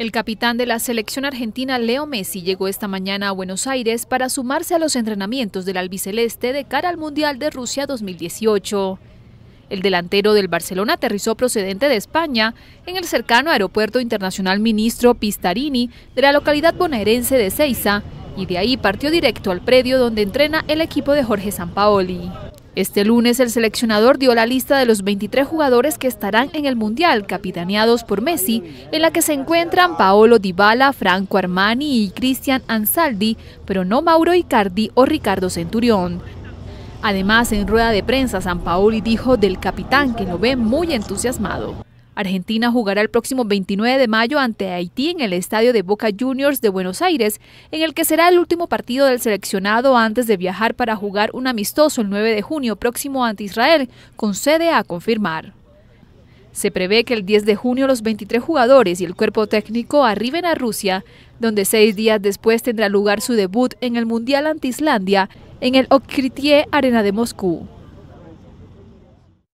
El capitán de la selección argentina Leo Messi llegó esta mañana a Buenos Aires para sumarse a los entrenamientos del albiceleste de cara al Mundial de Rusia 2018. El delantero del Barcelona aterrizó procedente de España en el cercano aeropuerto internacional Ministro Pistarini de la localidad bonaerense de Ceiza y de ahí partió directo al predio donde entrena el equipo de Jorge Sampaoli. Este lunes el seleccionador dio la lista de los 23 jugadores que estarán en el Mundial, capitaneados por Messi, en la que se encuentran Paolo Bala, Franco Armani y Cristian Ansaldi, pero no Mauro Icardi o Ricardo Centurión. Además, en rueda de prensa, San Paoli dijo del capitán que lo ve muy entusiasmado. Argentina jugará el próximo 29 de mayo ante Haití en el estadio de Boca Juniors de Buenos Aires, en el que será el último partido del seleccionado antes de viajar para jugar un amistoso el 9 de junio próximo ante Israel, con sede a confirmar. Se prevé que el 10 de junio los 23 jugadores y el cuerpo técnico arriben a Rusia, donde seis días después tendrá lugar su debut en el Mundial ante Islandia en el Okritier Arena de Moscú.